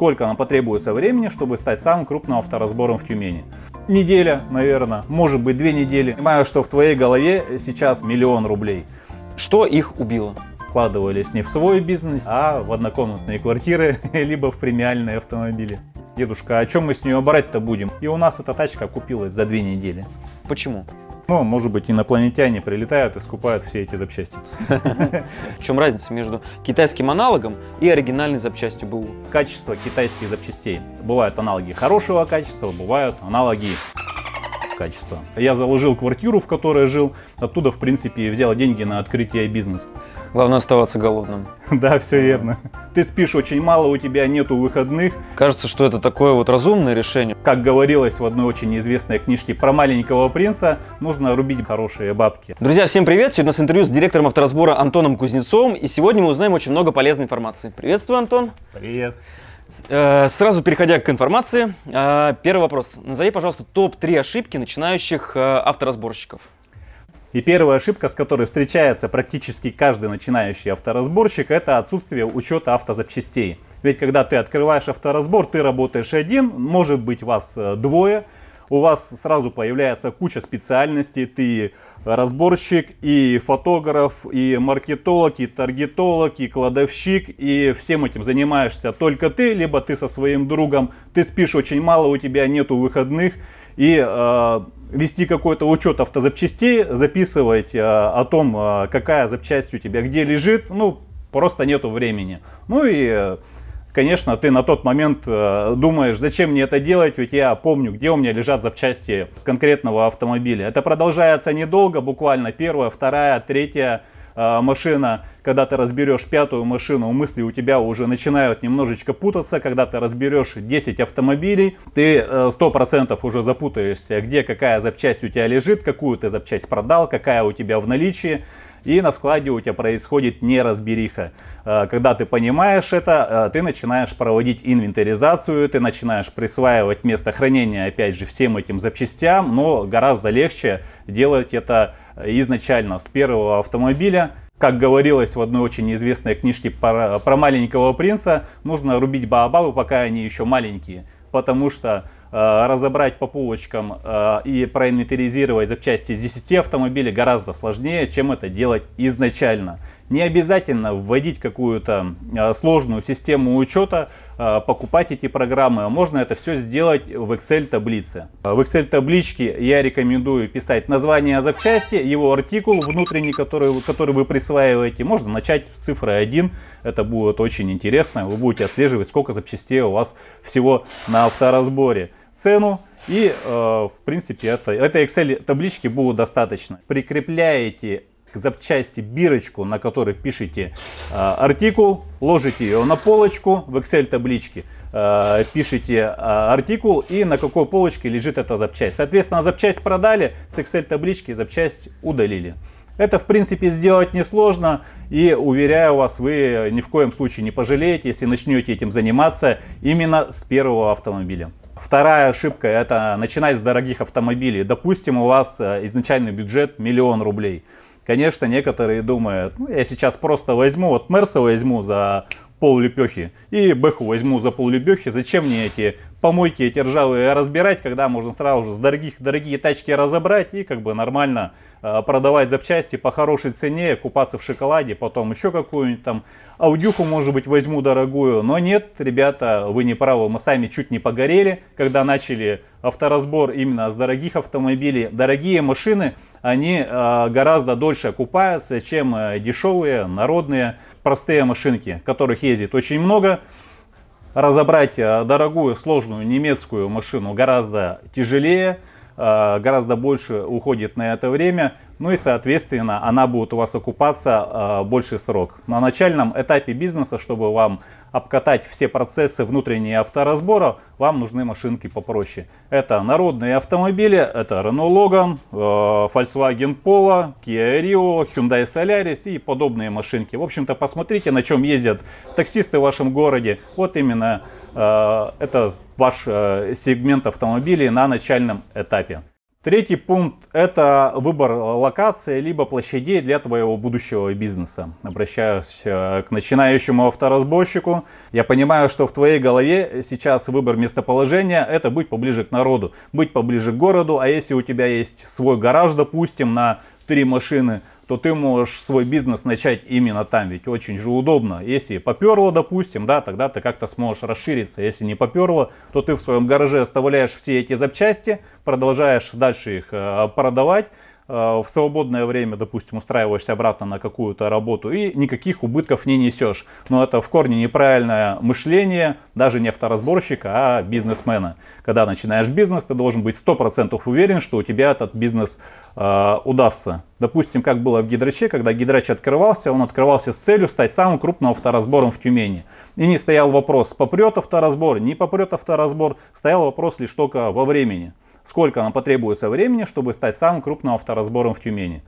сколько нам потребуется времени, чтобы стать самым крупным авторазбором в Тюмени. Неделя, наверное, может быть две недели. Понимаю, что в твоей голове сейчас миллион рублей. Что их убило? Вкладывались не в свой бизнес, а в однокомнатные квартиры, либо в премиальные автомобили. Дедушка, а о чем мы с нее брать-то будем? И у нас эта тачка купилась за две недели. Почему? Ну, может быть, инопланетяне прилетают и скупают все эти запчасти. В чем разница между китайским аналогом и оригинальной запчастью БУ? Качество китайских запчастей. Бывают аналоги хорошего качества, бывают аналоги качества. Я заложил квартиру, в которой жил, оттуда, в принципе, взял деньги на открытие бизнеса. Главное оставаться голодным. Да, все верно. Ты спишь очень мало, у тебя нету выходных. Кажется, что это такое вот разумное решение. Как говорилось в одной очень известной книжке про маленького принца, нужно рубить хорошие бабки. Друзья, всем привет! Сегодня у нас интервью с директором авторазбора Антоном Кузнецовым, и сегодня мы узнаем очень много полезной информации. Приветствую, Антон! Привет! Э, сразу переходя к информации, э, первый вопрос. Назови, пожалуйста, топ-3 ошибки начинающих э, авторазборщиков. И первая ошибка, с которой встречается практически каждый начинающий авторазборщик, это отсутствие учета автозапчастей. Ведь когда ты открываешь авторазбор, ты работаешь один, может быть вас двое – у вас сразу появляется куча специальностей. Ты разборщик, и фотограф, и маркетолог, и таргетолог, и кладовщик, и всем этим занимаешься только ты, либо ты со своим другом. Ты спишь очень мало, у тебя нету выходных, и э, вести какой-то учет автозапчастей, записывать э, о том, э, какая запчасть у тебя где лежит, ну, просто нету времени. Ну и Конечно, ты на тот момент э, думаешь, зачем мне это делать, ведь я помню, где у меня лежат запчасти с конкретного автомобиля. Это продолжается недолго, буквально первая, вторая, третья э, машина, когда ты разберешь пятую машину, мысли у тебя уже начинают немножечко путаться, когда ты разберешь 10 автомобилей, ты 100% э, уже запутаешься, где какая запчасть у тебя лежит, какую ты запчасть продал, какая у тебя в наличии и на складе у тебя происходит неразбериха. Э, когда ты понимаешь это, э, ты начинаешь проводить инвентаризацию, ты начинаешь присваивать место хранения, опять же, всем этим запчастям, но гораздо легче делать это изначально с первого автомобиля. Как говорилось в одной очень известной книжке про, про маленького принца, нужно рубить баобабы, пока они еще маленькие, потому что Э, разобрать по полочкам э, и проинвентаризировать запчасти из 10 автомобилей гораздо сложнее, чем это делать изначально. Не обязательно вводить какую-то э, сложную систему учета, покупать эти программы. А можно это все сделать в Excel таблице. В Excel табличке я рекомендую писать название запчасти, его артикул внутренний, который, который вы присваиваете. Можно начать с цифры 1. Это будет очень интересно. Вы будете отслеживать, сколько запчастей у вас всего на авторазборе цену. И, э, в принципе, это, этой Excel таблички будут достаточно. Прикрепляете к запчасти бирочку, на которой пишете э, артикул, ложите ее на полочку в Excel табличке, э, пишите э, артикул и на какой полочке лежит эта запчасть. Соответственно, запчасть продали, с Excel таблички запчасть удалили. Это, в принципе, сделать несложно. И, уверяю вас, вы ни в коем случае не пожалеете, если начнете этим заниматься именно с первого автомобиля. Вторая ошибка – это начинать с дорогих автомобилей. Допустим, у вас э, изначальный бюджет миллион рублей. Конечно, некоторые думают, ну, я сейчас просто возьму, вот Мерса возьму за пол лепехи и Бэху возьму за пол лепехи. Зачем мне эти помойки, эти ржавые разбирать, когда можно сразу же с дорогих дорогие тачки разобрать и как бы нормально Э, продавать запчасти по хорошей цене, купаться в шоколаде, потом еще какую-нибудь там аудюху, может быть, возьму дорогую. Но нет, ребята, вы не правы, мы сами чуть не погорели, когда начали авторазбор именно с дорогих автомобилей. Дорогие машины, они э, гораздо дольше окупаются, чем э, дешевые, народные, простые машинки, которых ездит очень много. Разобрать дорогую, сложную немецкую машину гораздо тяжелее. Э, гораздо больше уходит на это время, ну и, соответственно, она будет у вас окупаться э, больше срок. На начальном этапе бизнеса, чтобы вам обкатать все процессы внутреннего авторазбора, вам нужны машинки попроще. Это народные автомобили, это Renault Logan, э, Volkswagen Polo, Kia Rio, Hyundai Solaris и подобные машинки. В общем-то, посмотрите, на чем ездят таксисты в вашем городе. Вот именно это ваш э, сегмент автомобилей на начальном этапе. Третий пункт – это выбор э, локации, либо площадей для твоего будущего бизнеса. Обращаюсь э, к начинающему авторазборщику. Я понимаю, что в твоей голове сейчас выбор местоположения – это быть поближе к народу, быть поближе к городу. А если у тебя есть свой гараж, допустим, на три машины, то ты можешь свой бизнес начать именно там, ведь очень же удобно. Если поперло, допустим, да, тогда ты как-то сможешь расшириться. Если не поперло, то ты в своем гараже оставляешь все эти запчасти, продолжаешь дальше их э, продавать, Э, в свободное время, допустим, устраиваешься обратно на какую-то работу и никаких убытков не несешь. Но это в корне неправильное мышление, даже не авторазборщика, а бизнесмена. Когда начинаешь бизнес, ты должен быть 100% уверен, что у тебя этот бизнес э, удастся. Допустим, как было в Гидраче, когда Гидрач открывался, он открывался с целью стать самым крупным авторазбором в Тюмени. И не стоял вопрос, попрет авторазбор, не попрет авторазбор, стоял вопрос лишь только во времени сколько нам потребуется времени, чтобы стать самым крупным авторазбором в Тюмени.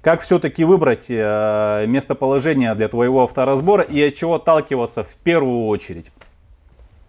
Как все-таки выбрать э, местоположение для твоего авторазбора и от чего отталкиваться в первую очередь?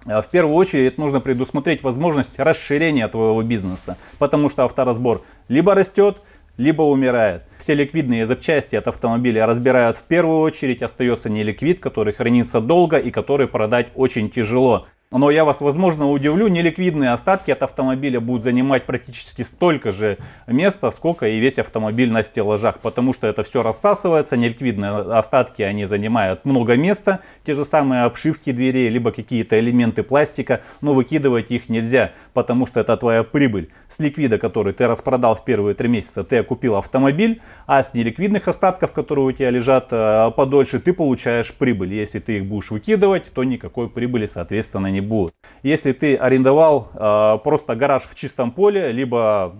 Э, в первую очередь нужно предусмотреть возможность расширения твоего бизнеса, потому что авторазбор либо растет, либо умирает. Все ликвидные запчасти от автомобиля разбирают в первую очередь, остается неликвид, который хранится долго и который продать очень тяжело. Но я вас, возможно, удивлю, неликвидные остатки от автомобиля будут занимать практически столько же места, сколько и весь автомобиль на стеллажах, потому что это все рассасывается, неликвидные остатки, они занимают много места, те же самые обшивки дверей, либо какие-то элементы пластика, но выкидывать их нельзя, потому что это твоя прибыль. С ликвида, который ты распродал в первые три месяца, ты купил автомобиль, а с неликвидных остатков, которые у тебя лежат э, подольше, ты получаешь прибыль. Если ты их будешь выкидывать, то никакой прибыли, соответственно, не не будут. Если ты арендовал э, просто гараж в чистом поле, либо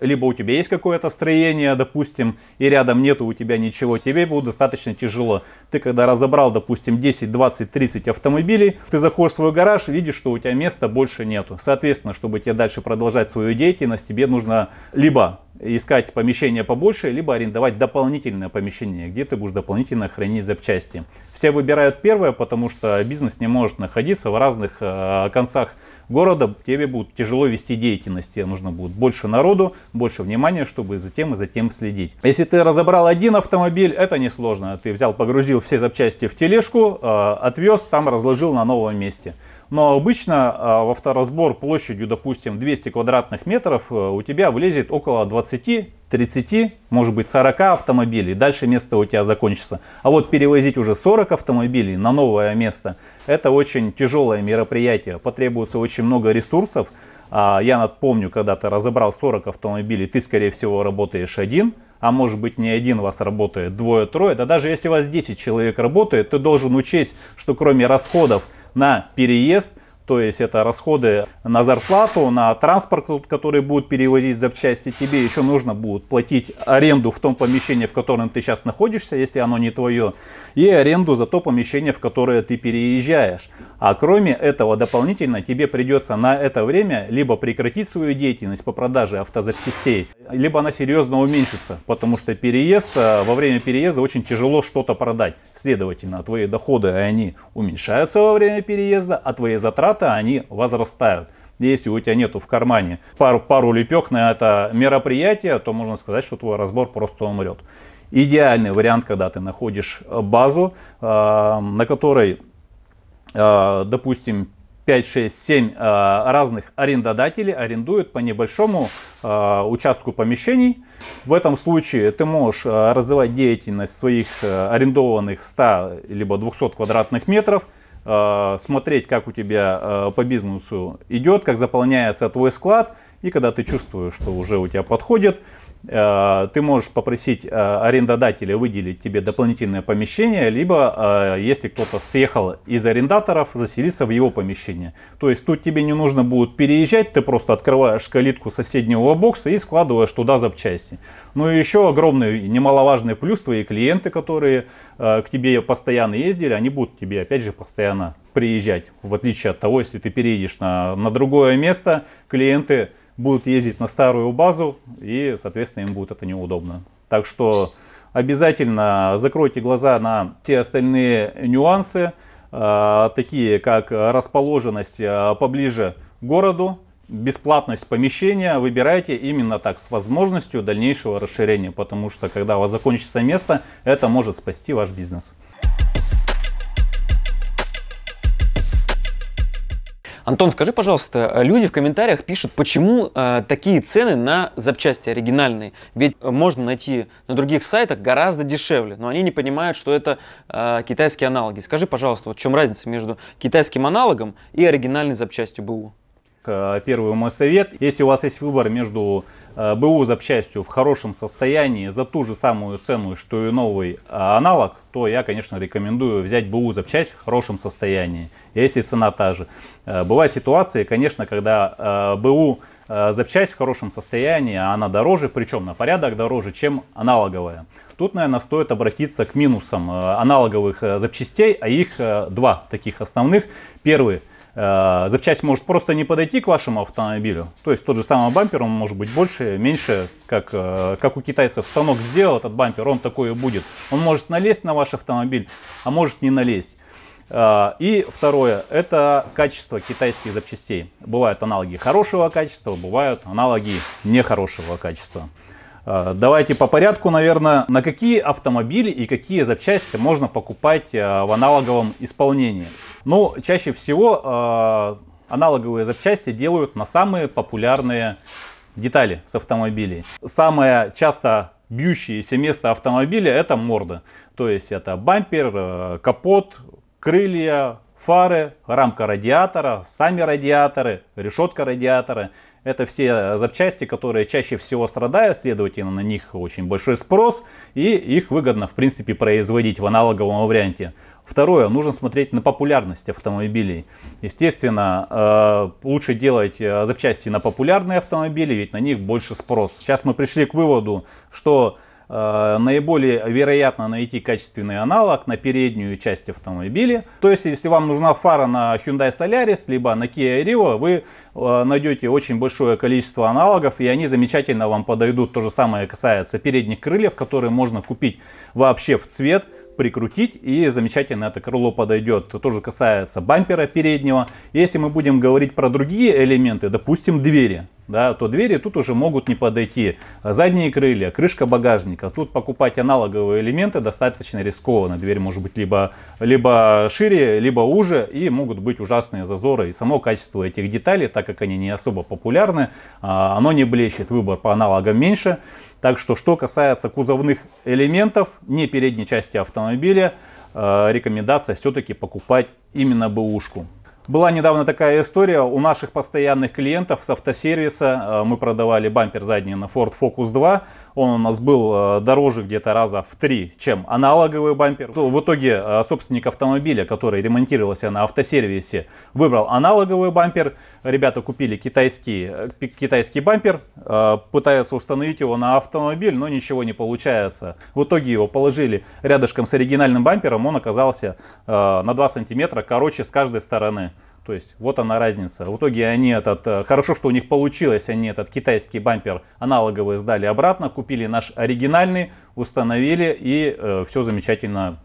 либо у тебя есть какое-то строение, допустим, и рядом нету у тебя ничего, тебе будет достаточно тяжело. Ты когда разобрал, допустим, 10, 20, 30 автомобилей, ты заходишь в свой гараж, видишь, что у тебя места больше нету. Соответственно, чтобы тебе дальше продолжать свою деятельность, тебе нужно либо искать помещение побольше, либо арендовать дополнительное помещение, где ты будешь дополнительно хранить запчасти. Все выбирают первое, потому что бизнес не может находиться в разных э, концах города, тебе будет тяжело вести деятельность, тебе нужно будет больше народу, больше внимания, чтобы за тем и за тем следить. Если ты разобрал один автомобиль, это несложно. Ты взял, погрузил все запчасти в тележку, э, отвез, там разложил на новом месте. Но обычно в а, авторазбор площадью, допустим, 200 квадратных метров э, у тебя влезет около 20, 30, может быть 40 автомобилей. Дальше место у тебя закончится. А вот перевозить уже 40 автомобилей на новое место, это очень тяжелое мероприятие. Потребуется очень много ресурсов. А, я напомню, когда ты разобрал 40 автомобилей, ты, скорее всего, работаешь один а может быть не один вас работает, двое-трое, да даже если у вас 10 человек работает, ты должен учесть, что кроме расходов на переезд – то есть это расходы на зарплату, на транспорт, который будет перевозить запчасти. Тебе еще нужно будет платить аренду в том помещении, в котором ты сейчас находишься, если оно не твое, и аренду за то помещение, в которое ты переезжаешь. А кроме этого, дополнительно тебе придется на это время либо прекратить свою деятельность по продаже автозапчастей, либо она серьезно уменьшится, потому что переезд, э, во время переезда очень тяжело что-то продать. Следовательно, твои доходы, они уменьшаются во время переезда, а твои затраты затраты, они возрастают. Если у тебя нету в кармане пару, пару лепех на это мероприятие, то можно сказать, что твой разбор просто умрет. Идеальный вариант, когда ты находишь э, базу, э, на которой, э, допустим, 5, 6, 7 разных арендодателей арендуют по небольшому участку помещений. В этом случае ты можешь развивать деятельность своих арендованных 100 либо 200 квадратных метров – Э, смотреть, как у тебя э, по бизнесу идет, как заполняется твой склад, и когда ты чувствуешь, что уже у тебя подходит, Э, ты можешь попросить э, арендодателя выделить тебе дополнительное помещение, либо, э, если кто-то съехал из арендаторов, заселиться в его помещение. То есть тут тебе не нужно будет переезжать, ты просто открываешь калитку соседнего бокса и складываешь туда запчасти. Ну и еще огромный немаловажный плюс, твои клиенты, которые к тебе постоянно ездили, они будут тебе опять же постоянно приезжать. В отличие от того, если ты переедешь на, на другое место, клиенты будут ездить на старую базу, и, соответственно, им будет это неудобно. Так что обязательно закройте глаза на все остальные нюансы, а, такие как расположенность а, поближе к городу, бесплатность помещения выбирайте именно так, с возможностью дальнейшего расширения, потому что когда у вас закончится место, это может спасти ваш бизнес. Антон, скажи, пожалуйста, э, люди в комментариях пишут, почему э, такие цены на запчасти оригинальные? Ведь э, можно найти на других сайтах гораздо дешевле, но они не понимают, что это э, китайские аналоги. Скажи, пожалуйста, вот в чем разница между китайским аналогом и оригинальной запчастью БУ? Э, первый мой совет, если у вас есть выбор между э, БУ запчастью в хорошем состоянии за ту же самую цену, что и новый э, аналог, то я, конечно, рекомендую взять БУ запчасть в хорошем состоянии, если цена та же. Бывают ситуации, конечно, когда БУ запчасть в хорошем состоянии, а она дороже, причем на порядок дороже, чем аналоговая. Тут, наверное, стоит обратиться к минусам аналоговых запчастей, а их два таких основных. Первый – Э, запчасть может просто не подойти к вашему автомобилю. То есть тот же самый бампер, он может быть больше, меньше, как, э, как у китайцев станок сделал этот бампер, он такой и будет. Он может налезть на ваш автомобиль, а может не налезть. Э, и второе, это качество китайских запчастей. Бывают аналоги хорошего качества, бывают аналоги нехорошего качества. Э, давайте по порядку, наверное, на какие автомобили и какие запчасти можно покупать э, в аналоговом исполнении. Ну, чаще всего э, аналоговые запчасти делают на самые популярные детали с автомобилей. Самое часто бьющееся место автомобиля это морда. То есть это бампер, капот, крылья, фары, рамка радиатора, сами радиаторы, решетка радиатора. Это все запчасти, которые чаще всего страдают, следовательно, на них очень большой спрос, и их выгодно, в принципе, производить в аналоговом варианте. Второе, нужно смотреть на популярность автомобилей. Естественно, э, лучше делать э, запчасти на популярные автомобили, ведь на них больше спрос. Сейчас мы пришли к выводу, что Э, наиболее вероятно найти качественный аналог на переднюю часть автомобиля. То есть, если вам нужна фара на Hyundai Solaris, либо на Kia Rio, вы э, найдете очень большое количество аналогов, и они замечательно вам подойдут. То же самое касается передних крыльев, которые можно купить вообще в цвет прикрутить, и замечательно это крыло подойдет. Это тоже касается бампера переднего. Если мы будем говорить про другие элементы, допустим, двери, да, то двери тут уже могут не подойти. Задние крылья, крышка багажника. Тут покупать аналоговые элементы достаточно рискованно. Дверь может быть либо, либо шире, либо уже, и могут быть ужасные зазоры. И само качество этих деталей, так как они не особо популярны, а, оно не блещет. Выбор по аналогам меньше. Так что, что касается кузовных элементов, не передней части автомобиля, э, рекомендация все-таки покупать именно бэушку. Была недавно такая история, у наших постоянных клиентов с автосервиса э, мы продавали бампер задний на Ford Focus 2, он у нас был э, дороже где-то раза в три, чем аналоговый бампер. В итоге э, собственник автомобиля, который ремонтировался на автосервисе, выбрал аналоговый бампер. Ребята купили китайский, э, китайский бампер, пытаются установить его на автомобиль, но ничего не получается. В итоге его положили рядышком с оригинальным бампером, он оказался на 2 сантиметра короче с каждой стороны. То есть вот она разница. В итоге они этот, э, хорошо, что у них получилось, они этот китайский бампер аналоговый сдали обратно, купили наш оригинальный, установили и э, все замечательно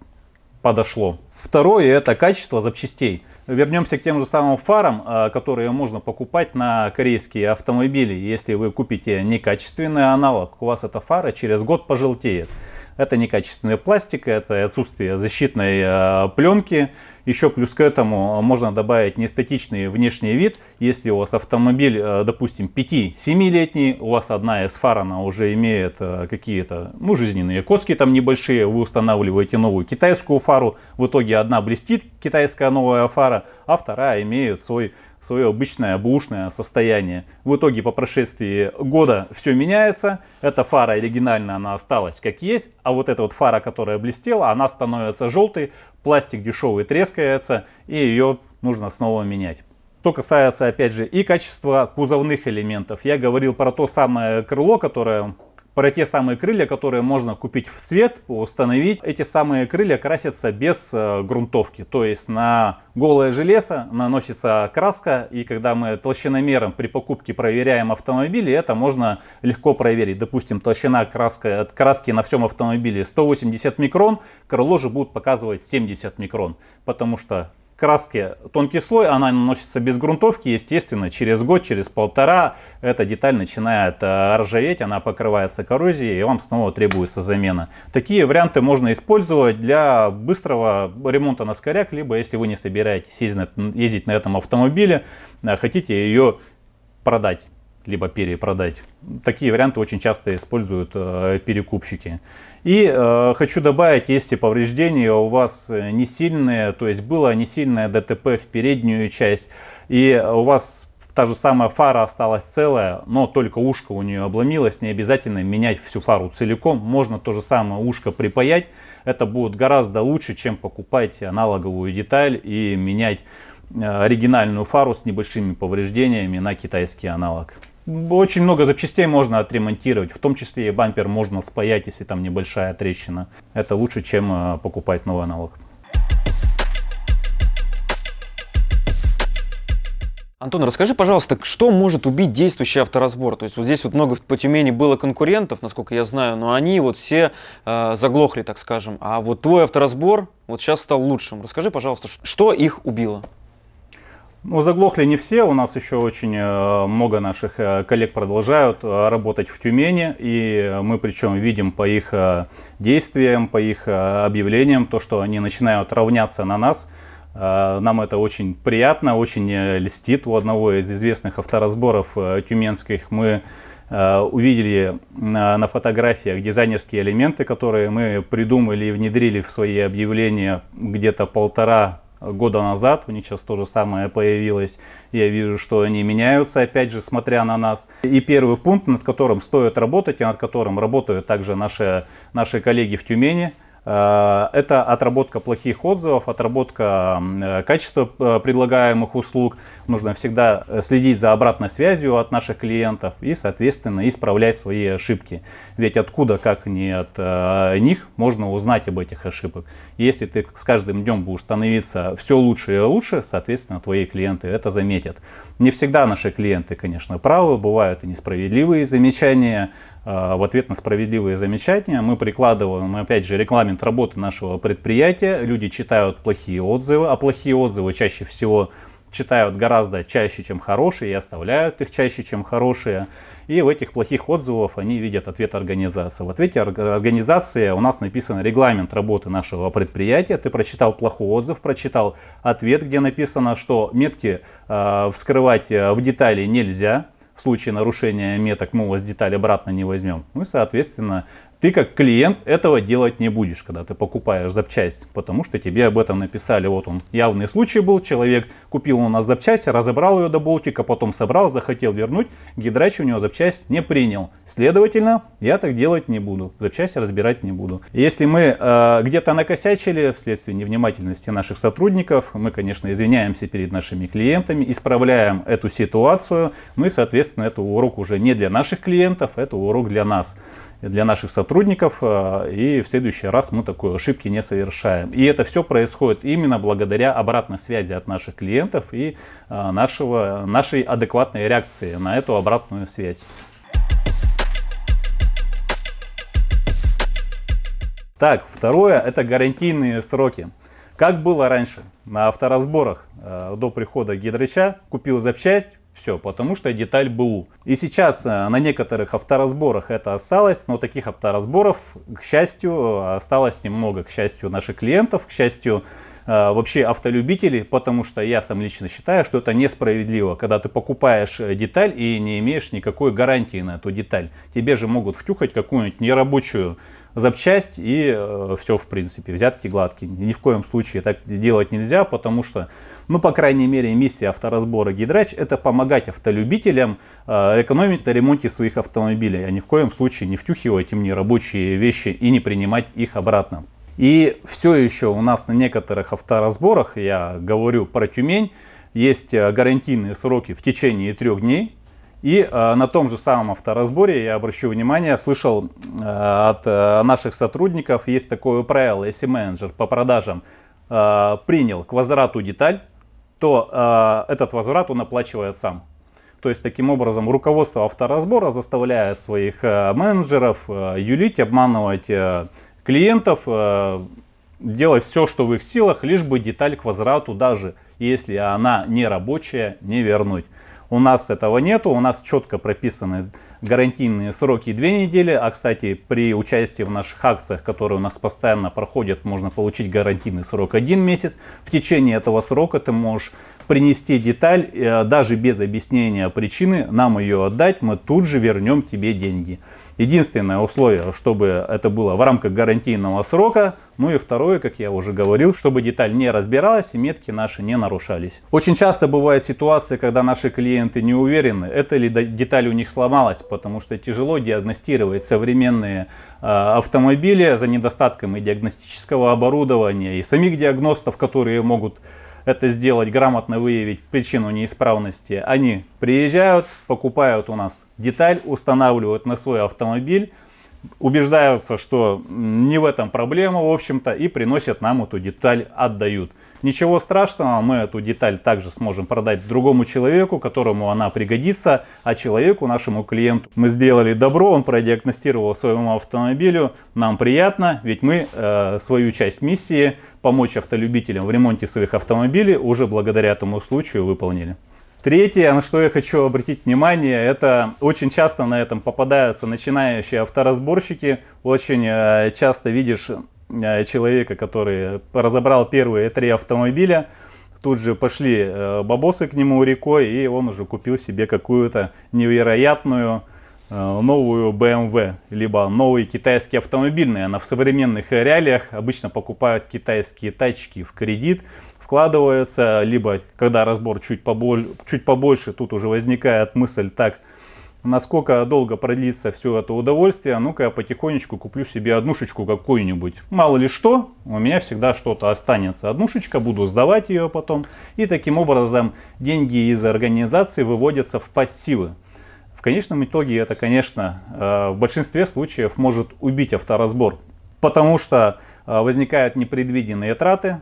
подошло. Второе это качество запчастей. Вернемся к тем же самым фарам, э, которые можно покупать на корейские автомобили. Если вы купите некачественный аналог, у вас эта фара через год пожелтеет. Это некачественная пластика, это отсутствие защитной э, пленки. Еще плюс к этому э, можно добавить неэстетичный внешний вид. Если у вас автомобиль, э, допустим, 5-7-летний, у вас одна из фар, она уже имеет какие-то ну, жизненные коцки там небольшие, вы устанавливаете новую китайскую фару, в итоге одна блестит, китайская новая фара, а вторая имеет свой свое обычное бушное состояние. В итоге по прошествии года все меняется. Эта фара оригинальная она осталась как есть, а вот эта вот фара, которая блестела, она становится желтой, пластик дешевый трескается и ее нужно снова менять. Что касается, опять же, и качества кузовных элементов. Я говорил про то самое крыло, которое про те самые крылья, которые можно купить в цвет, установить. Эти самые крылья красятся без э, грунтовки, то есть на голое железо наносится краска, и когда мы толщиномером при покупке проверяем автомобили, это можно легко проверить. Допустим, толщина краска, краски на всем автомобиле 180 микрон, крыло же будет показывать 70 микрон, потому что Краски тонкий слой, она наносится без грунтовки, естественно, через год, через полтора эта деталь начинает э, ржаветь, она покрывается коррозией, и вам снова требуется замена. Такие варианты можно использовать для быстрого ремонта на скоряк, либо если вы не собираетесь ездить на этом автомобиле, э, хотите ее продать либо перепродать. Такие варианты очень часто используют э, перекупщики. И э, хочу добавить, если повреждения у вас э, не сильные, то есть было не сильное ДТП в переднюю часть, и у вас та же самая фара осталась целая, но только ушко у нее обломилось, не обязательно менять всю фару целиком, можно то же самое ушко припаять, это будет гораздо лучше, чем покупать аналоговую деталь и менять э, оригинальную фару с небольшими повреждениями на китайский аналог очень много запчастей можно отремонтировать, в том числе и бампер можно спаять, если там небольшая трещина. Это лучше, чем э, покупать новый аналог. Антон, расскажи, пожалуйста, что может убить действующий авторазбор? То есть вот здесь вот много по Тюмени было конкурентов, насколько я знаю, но они вот все э, заглохли, так скажем. А вот твой авторазбор вот сейчас стал лучшим. Расскажи, пожалуйста, что их убило? Ну, заглохли не все, у нас еще очень э, много наших э, коллег продолжают э, работать в Тюмени, и мы причем видим по их действиям, по их объявлениям, то, что они начинают равняться на нас. Нам это очень приятно, очень льстит. У одного из известных авторазборов тюменских мы увидели на фотографиях дизайнерские элементы, которые мы придумали и внедрили в свои объявления где-то полтора года назад, у них сейчас то же самое появилось. Я вижу, что они меняются, опять же, смотря на нас. И первый пункт, над которым стоит работать, и над которым работают также наши, наши коллеги в Тюмени – Э, это отработка плохих отзывов, отработка э, качества э, предлагаемых услуг. Нужно всегда следить за обратной связью от наших клиентов и, соответственно, исправлять свои ошибки. Ведь откуда, как не от них, можно узнать об этих ошибках. Если ты с каждым днем будешь становиться все лучше и лучше, соответственно, твои клиенты это заметят. Не всегда наши клиенты, конечно, правы, бывают и несправедливые замечания, Э, в ответ на справедливые замечания мы прикладываем, опять же, рекламент работы нашего предприятия. Люди читают плохие отзывы, а плохие отзывы чаще всего читают гораздо чаще, чем хорошие, и оставляют их чаще, чем хорошие. И в этих плохих отзывах они видят ответ организации. В ответе организации у нас написан регламент работы нашего предприятия. Ты прочитал плохой отзыв, прочитал ответ, где написано, что метки э, вскрывать э, в детали нельзя в случае нарушения меток мы у вас деталь обратно не возьмем. Ну и, соответственно, ты как клиент этого делать не будешь, когда ты покупаешь запчасть, потому что тебе об этом написали. Вот он, явный случай был, человек купил у нас запчасть, разобрал ее до болтика, потом собрал, захотел вернуть, гидрач у него запчасть не принял. Следовательно, я так делать не буду, запчасть разбирать не буду. Если мы э, где-то накосячили вследствие невнимательности наших сотрудников, мы, конечно, извиняемся перед нашими клиентами, исправляем эту ситуацию, ну и, соответственно, это урок уже не для наших клиентов, это урок для нас для наших сотрудников, э, и в следующий раз мы такой ошибки не совершаем. И это все происходит именно благодаря обратной связи от наших клиентов и э, нашего, нашей адекватной реакции на эту обратную связь. Так, второе – это гарантийные сроки. Как было раньше? На авторазборах э, до прихода гидрыча купил запчасть, все, потому что деталь БУ. И сейчас э, на некоторых авторазборах это осталось, но таких авторазборов, к счастью, осталось немного. К счастью наших клиентов, к счастью э, вообще автолюбителей, потому что я сам лично считаю, что это несправедливо, когда ты покупаешь э, деталь и не имеешь никакой гарантии на эту деталь. Тебе же могут втюхать какую-нибудь нерабочую запчасть и все в принципе, взятки гладкие. Ни в коем случае так делать нельзя, потому что ну, по крайней мере, миссия авторазбора Гидрач – это помогать автолюбителям э, экономить на ремонте своих автомобилей, а ни в коем случае не втюхивать им нерабочие вещи и не принимать их обратно. И все еще у нас на некоторых авторазборах, я говорю про Тюмень, есть э, гарантийные сроки в течение трех дней. И э, на том же самом авторазборе, я обращу внимание, слышал э, от э, наших сотрудников, есть такое правило, если менеджер по продажам э, принял к возврату деталь, то э, этот возврат он оплачивает сам. То есть таким образом руководство авторазбора заставляет своих э, менеджеров э, юлить, обманывать э, клиентов, э, делать все, что в их силах, лишь бы деталь к возврату даже если она не рабочая, не вернуть. У нас этого нету, у нас четко прописаны гарантийные сроки две недели, а кстати при участии в наших акциях, которые у нас постоянно проходят, можно получить гарантийный срок один месяц. В течение этого срока ты можешь принести деталь, э, даже без объяснения причины, нам ее отдать, мы тут же вернем тебе деньги. Единственное условие, чтобы это было в рамках гарантийного срока. Ну и второе, как я уже говорил, чтобы деталь не разбиралась и метки наши не нарушались. Очень часто бывает ситуация, когда наши клиенты не уверены, это ли деталь у них сломалась, потому что тяжело диагностировать современные э, автомобили за недостатком и диагностического оборудования и самих диагностов, которые могут это сделать, грамотно выявить причину неисправности, они приезжают, покупают у нас деталь, устанавливают на свой автомобиль, убеждаются, что не в этом проблема, в общем-то, и приносят нам эту деталь, отдают. Ничего страшного, мы эту деталь также сможем продать другому человеку, которому она пригодится, а человеку, нашему клиенту, мы сделали добро, он продиагностировал своему автомобилю, нам приятно, ведь мы э, свою часть миссии помочь автолюбителям в ремонте своих автомобилей уже благодаря этому случаю выполнили. Третье, на что я хочу обратить внимание, это очень часто на этом попадаются начинающие авторазборщики. Очень э, часто видишь Э, человека, который разобрал первые три автомобиля. Тут же пошли э, бабосы к нему рекой, и он уже купил себе какую-то невероятную э, новую BMW, эм либо новый китайский автомобиль. Наверное, в современных реалиях обычно покупают китайские тачки в кредит, вкладываются, либо когда разбор чуть побольше, чуть побольше тут уже возникает мысль так – насколько долго продлится все это удовольствие, а ну-ка я потихонечку куплю себе однушечку какую-нибудь. Мало ли что, у меня всегда что-то останется. Однушечка, буду сдавать ее потом. И таким образом деньги из организации выводятся в пассивы. В конечном итоге это, конечно, э, в большинстве случаев может убить авторазбор, потому что э, возникают непредвиденные траты,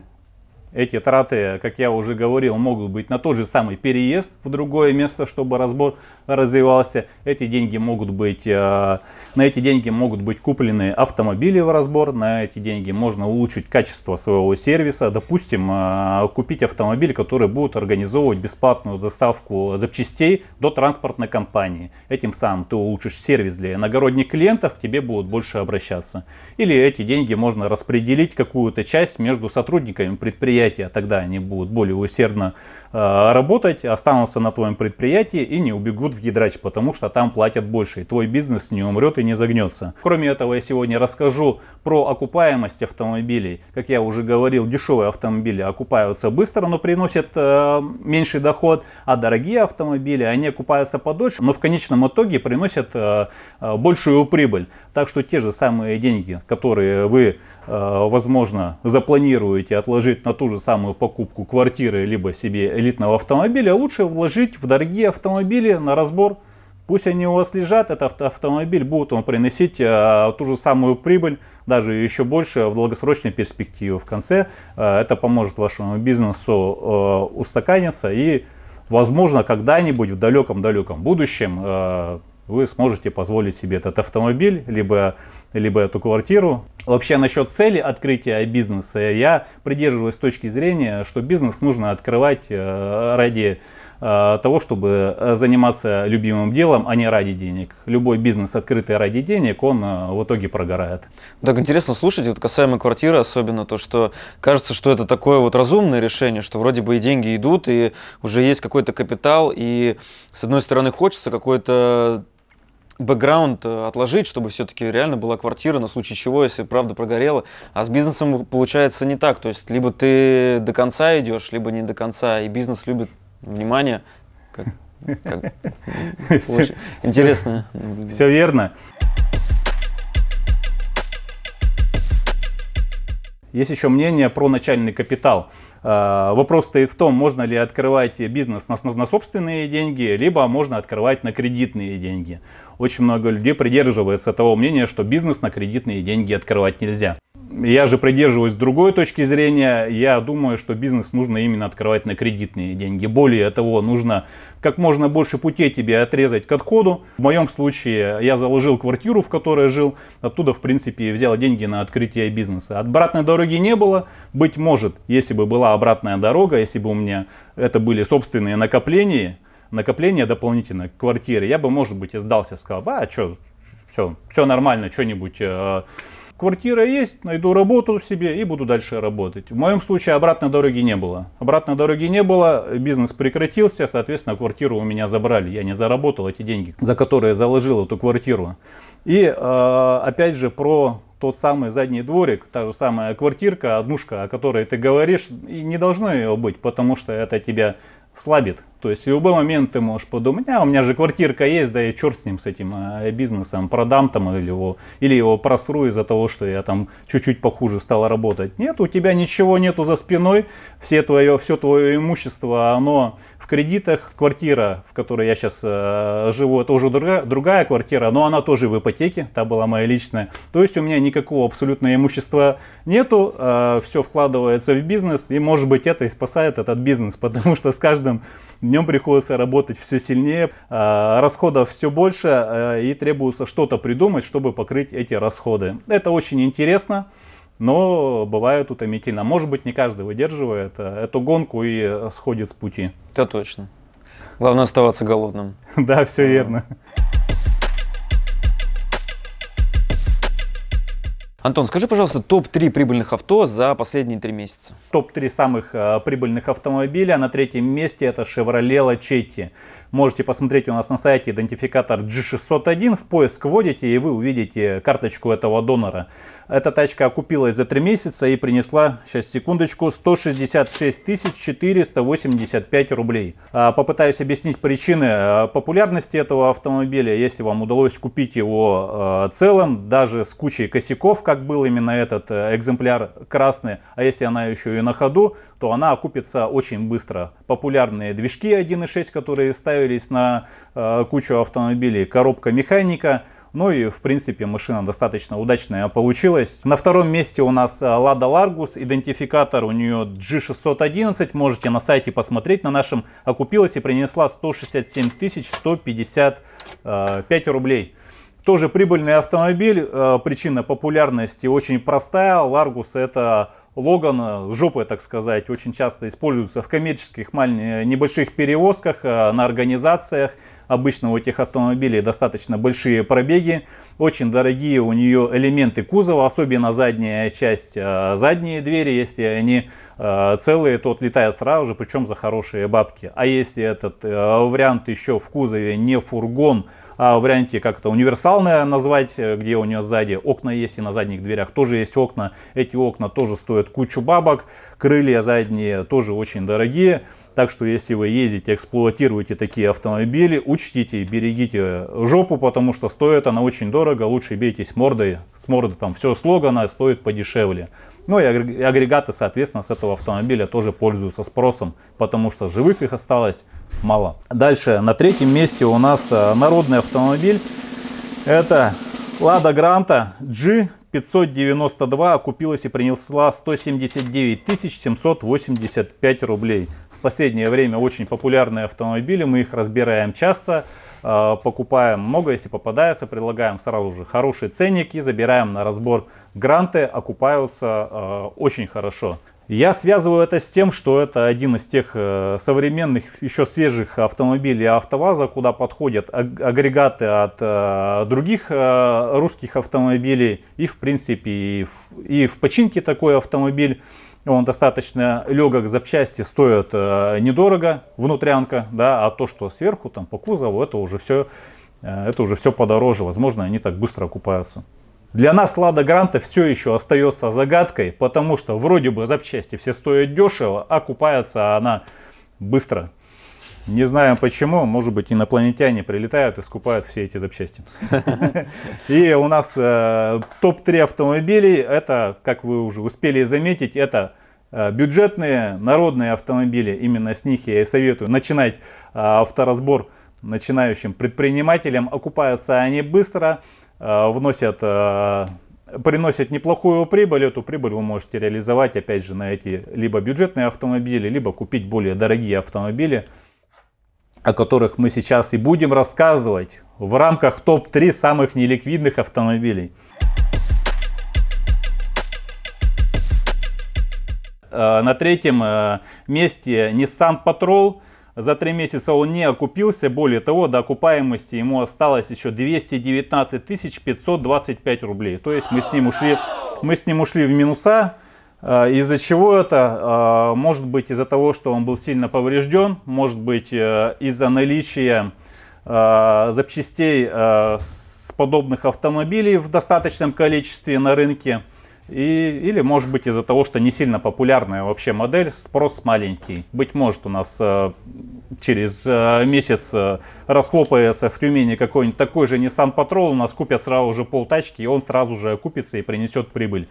эти траты, как я уже говорил, могут быть на тот же самый переезд в другое место, чтобы разбор развивался. Эти деньги могут быть, э, на эти деньги могут быть куплены автомобили в разбор, на эти деньги можно улучшить качество своего сервиса. Допустим, э, купить автомобиль, который будет организовывать бесплатную доставку запчастей до транспортной компании. Этим самым ты улучшишь сервис для иногородних клиентов, к тебе будут больше обращаться. Или эти деньги можно распределить какую-то часть между сотрудниками предприятия, тогда они будут более усердно э, работать, останутся на твоем предприятии и не убегут в Гидрач, потому что там платят больше, и твой бизнес не умрет и не загнется. Кроме этого, я сегодня расскажу про окупаемость автомобилей. Как я уже говорил, дешевые автомобили окупаются быстро, но приносят э, меньший доход, а дорогие автомобили, они окупаются подольше, но в конечном итоге приносят э, э большую прибыль. Так что те же самые деньги, которые вы, э, возможно, запланируете отложить на ту же самую покупку квартиры, либо себе элитного автомобиля, лучше вложить в дорогие автомобили на раз разбор. Пусть они у вас лежат, этот автомобиль будет вам приносить э, ту же самую прибыль, даже еще больше в долгосрочной перспективе. В конце э, это поможет вашему бизнесу э, устаканиться и, возможно, когда-нибудь в далеком-далеком будущем э, вы сможете позволить себе этот автомобиль, либо, либо эту квартиру. Вообще насчет цели открытия бизнеса я придерживаюсь точки зрения, что бизнес нужно открывать э, ради Э, того, чтобы э, заниматься любимым делом, а не ради денег. Любой бизнес, открытый ради денег, он э, в итоге прогорает. Так интересно слушать, вот касаемо квартиры особенно, то, что кажется, что это такое вот разумное решение, что вроде бы и деньги идут, и уже есть какой-то капитал, и с одной стороны хочется какой-то бэкграунд отложить, чтобы все-таки реально была квартира, на случай чего, если правда прогорела. А с бизнесом получается не так. То есть либо ты до конца идешь, либо не до конца. И бизнес любит внимание. интересно. Все, верно. Есть еще мнение про начальный капитал. А, вопрос стоит в том, можно ли открывать бизнес на, на собственные деньги, либо можно открывать на кредитные деньги. Очень много людей придерживается того мнения, что бизнес на кредитные деньги открывать нельзя. Я же придерживаюсь другой точки зрения. Я думаю, что бизнес нужно именно открывать на кредитные деньги. Более того, нужно как можно больше путей тебе отрезать к отходу. В моем случае я заложил квартиру, в которой жил. Оттуда, в принципе, взял деньги на открытие бизнеса. Обратной дороги не было. Быть может, если бы была обратная дорога, если бы у меня это были собственные накопления, накопления дополнительно к квартире, я бы, может быть, и сдался, сказал, а, что, все, все нормально, что-нибудь э, Квартира есть, найду работу в себе и буду дальше работать. В моем случае обратной дороги не было. Обратной дороги не было, бизнес прекратился, соответственно, квартиру у меня забрали. Я не заработал эти деньги, за которые заложил эту квартиру. И э, опять же про тот самый задний дворик, та же самая квартирка, однушка, о которой ты говоришь, и не должно ее быть, потому что это тебя слабит. То есть в любой момент ты можешь подумать, а у меня же квартирка есть, да и черт с ним, с этим э, бизнесом, продам там или его, или его просру из-за того, что я там чуть-чуть похуже стал работать. Нет, у тебя ничего нету за спиной, все твое, все твое имущество, оно в кредитах, квартира, в которой я сейчас э, живу, это уже другая, другая квартира, но она тоже в ипотеке, та была моя личная. То есть у меня никакого абсолютного имущества нету, э, все вкладывается в бизнес, и может быть это и спасает этот бизнес, потому что с каждым днем приходится работать все сильнее, а, расходов все больше а, и требуется что-то придумать, чтобы покрыть эти расходы. Это очень интересно, но бывает утомительно. Может быть, не каждый выдерживает а, эту гонку и сходит с пути. Это точно. Главное оставаться голодным. Да, все верно. Антон, скажи, пожалуйста, топ-3 прибыльных авто за последние три месяца. Топ-3 самых э, прибыльных автомобиля. На третьем месте это Chevrolet Lachetti. Можете посмотреть у нас на сайте идентификатор G601, в поиск вводите и вы увидите карточку этого донора. Эта тачка окупилась за 3 месяца и принесла, сейчас секундочку, 166 485 рублей. А, попытаюсь объяснить причины а, популярности этого автомобиля. Если вам удалось купить его а, целым, даже с кучей косяков, как был именно этот экземпляр красный, а если она еще и на ходу, то она окупится очень быстро. Популярные движки 1.6, которые ставились на э, кучу автомобилей, коробка механика, ну и, в принципе, машина достаточно удачная получилась. На втором месте у нас Lada э, Largus. Идентификатор у нее G611. Можете на сайте посмотреть. На нашем окупилась и принесла 167 155 э, рублей. Тоже прибыльный автомобиль, э, причина популярности очень простая. Ларгус это Логан, жопы, так сказать, очень часто используются в коммерческих небольших перевозках, э, на организациях. Обычно у этих автомобилей достаточно большие пробеги, очень дорогие у нее элементы кузова, особенно задняя часть, э, задние двери, если они целые, то отлетают сразу же, причем за хорошие бабки. А если этот вариант еще в кузове не фургон, а, варианте как это универсальное назвать, э, где у нее сзади окна есть и на задних дверях тоже есть окна. Эти окна тоже стоят кучу бабок, крылья задние тоже очень дорогие. Так что, если вы ездите, эксплуатируете такие автомобили, учтите, берегите жопу, потому что стоит она очень дорого. Лучше бейтесь мордой. С морды там все слогано, стоит подешевле. Ну и агрегаты, соответственно, с этого автомобиля тоже пользуются спросом, потому что живых их осталось мало. Дальше на третьем месте у нас э, народный автомобиль. Это Лада Гранта G 592 окупилась и принесла 179 785 рублей. В последнее время очень популярные автомобили, мы их разбираем часто. Э, покупаем много, если попадается, предлагаем сразу же хорошие ценники, забираем на разбор. Гранты окупаются э, очень хорошо. Я связываю это с тем, что это один из тех э, современных, еще свежих автомобилей АвтоВАЗа, куда подходят агрегаты от других русских автомобилей. И в принципе и в, и в починке такой автомобиль он достаточно легок, запчасти стоят э, недорого, внутрянка, да, а то, что сверху, там, по кузову, это уже все, э, это уже все подороже. Возможно, они так быстро окупаются. Для нас Лада Гранта все еще остается загадкой, потому что вроде бы запчасти все стоят дешево, а купается она быстро. Не знаем почему, может быть инопланетяне прилетают и скупают все эти запчасти. И у нас э, топ-3 автомобилей, это, как вы уже успели заметить, это э, бюджетные народные автомобили. Именно с них я и советую начинать э, авторазбор начинающим предпринимателям. Окупаются они быстро, вносят приносит неплохую прибыль. Эту прибыль вы можете реализовать, опять же, на эти либо бюджетные автомобили, либо купить более дорогие автомобили о которых мы сейчас и будем рассказывать в рамках топ-3 самых неликвидных автомобилей. Э, на третьем э, месте Nissan Patrol. За три месяца он не окупился. Более того, до окупаемости ему осталось еще 219 525 рублей. То есть мы с ним ушли, мы с ним ушли в минуса. Э, из-за чего это? Э, может быть из-за того, что он был сильно поврежден, может быть э, из-за наличия запчастей с подобных автомобилей в достаточном количестве на рынке. И, или может быть из-за того, что не сильно популярная вообще модель, спрос маленький. Быть может у нас через месяц расхлопается в Тюмени какой-нибудь такой же Nissan Patrol, у нас купят сразу же полтачки, и он сразу же окупится и принесет прибыль.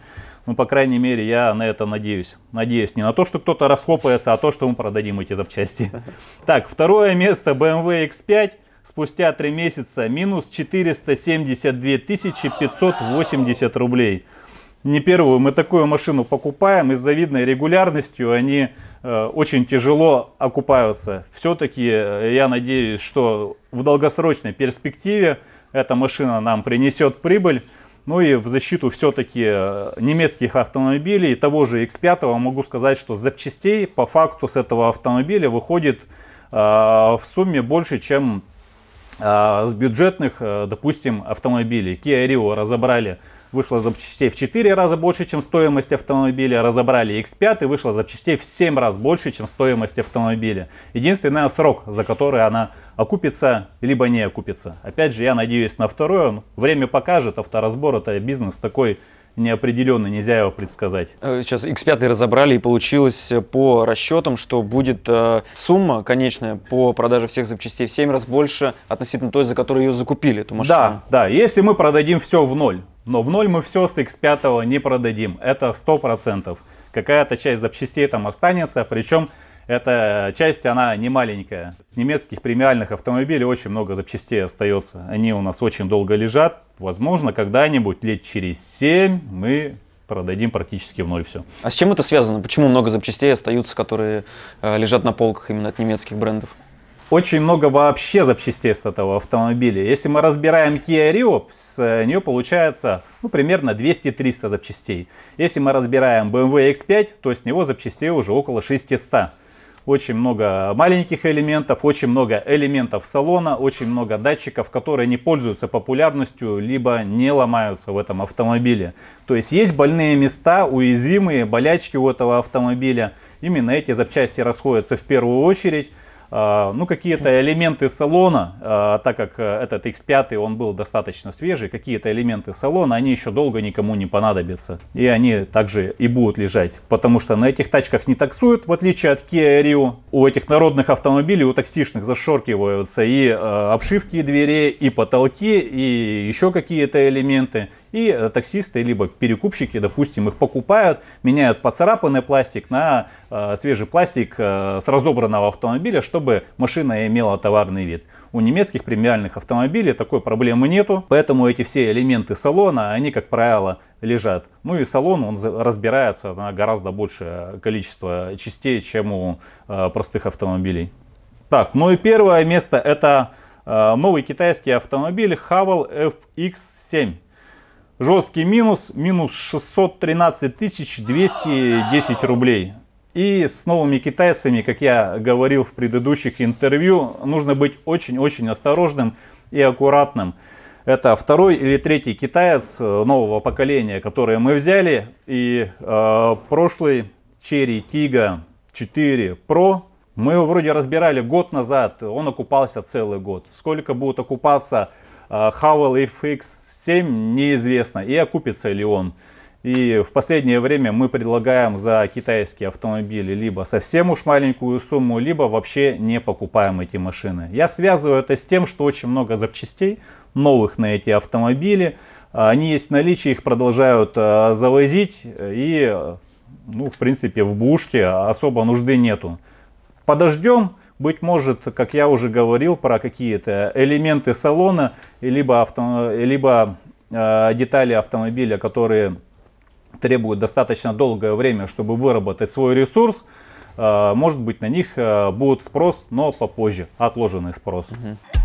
Ну, по крайней мере, я на это надеюсь. Надеюсь не на то, что кто-то расхлопается, а то, что мы продадим эти запчасти. Так, второе место BMW X5 спустя три месяца минус 472 580 рублей. Не первую, мы такую машину покупаем и с завидной регулярностью они э, очень тяжело окупаются. Все-таки э, я надеюсь, что в долгосрочной перспективе эта машина нам принесет прибыль. Ну и в защиту все-таки э, немецких автомобилей, того же X5, могу сказать, что запчастей по факту с этого автомобиля выходит э, в сумме больше, чем э, с бюджетных, э, допустим, автомобилей. Kia Rio разобрали вышло запчастей в 4 раза больше, чем стоимость автомобиля. Разобрали X5 и вышло запчастей в 7 раз больше, чем стоимость автомобиля. Единственный срок, за который она окупится, либо не окупится. Опять же, я надеюсь на второе. Время покажет. Авторазбор это бизнес такой неопределенно, нельзя его предсказать. Э, сейчас X5 разобрали и получилось э, по расчетам, что будет э, сумма конечная по продаже всех запчастей в 7 раз больше относительно той, за которую ее закупили, эту машину. Да, да, если мы продадим все в ноль, но в ноль мы все с X5 не продадим, это 100%. Какая-то часть запчастей там останется, причем эта часть, она не маленькая. С немецких премиальных автомобилей очень много запчастей остается. Они у нас очень долго лежат. Возможно, когда-нибудь лет через 7 мы продадим практически в ноль все. А с чем это связано? Почему много запчастей остаются, которые э, лежат на полках именно от немецких брендов? Очень много вообще запчастей с этого автомобиля. Если мы разбираем Kia Rio, с нее получается ну, примерно 200-300 запчастей. Если мы разбираем BMW X5, то с него запчастей уже около 600 очень много маленьких элементов, очень много элементов салона, очень много датчиков, которые не пользуются популярностью, либо не ломаются в этом автомобиле. То есть есть больные места, уязвимые болячки у этого автомобиля. Именно эти запчасти расходятся в первую очередь. А, ну, какие-то элементы салона, а, так как э, этот X5, он был достаточно свежий, какие-то элементы салона, они еще долго никому не понадобятся. И они также и будут лежать, потому что на этих тачках не таксуют, в отличие от Kia Rio. У этих народных автомобилей, у таксишных зашоркиваются и э, обшивки дверей, и потолки, и еще какие-то элементы. И э, таксисты, либо перекупщики, допустим, их покупают, меняют поцарапанный пластик на э, свежий пластик э, с разобранного автомобиля, чтобы машина имела товарный вид. У немецких премиальных автомобилей такой проблемы нету, поэтому эти все элементы салона, они, как правило, лежат. Ну и салон, он разбирается на гораздо большее количество частей, чем у э, простых автомобилей. Так, ну и первое место это э, новый китайский автомобиль Havel FX7. Жесткий минус, минус 613 210 рублей. И с новыми китайцами, как я говорил в предыдущих интервью, нужно быть очень-очень осторожным и аккуратным. Это второй или третий китаец э, нового поколения, которые мы взяли. И э, прошлый Cherry Tiga 4 Pro мы его вроде разбирали год назад, он окупался целый год. Сколько будет окупаться э, Howell FX 7 неизвестно и окупится ли он. И в последнее время мы предлагаем за китайские автомобили либо совсем уж маленькую сумму, либо вообще не покупаем эти машины. Я связываю это с тем, что очень много запчастей новых на эти автомобили. Они есть в наличии, их продолжают э, завозить э, и, э, ну, в принципе, в бушке особо нужды нету. Подождем, быть может, как я уже говорил, про какие-то элементы салона, либо, авто, либо э, детали автомобиля, которые требуют достаточно долгое время, чтобы выработать свой ресурс, э, может быть, на них э, будет спрос, но попозже, отложенный спрос. Угу.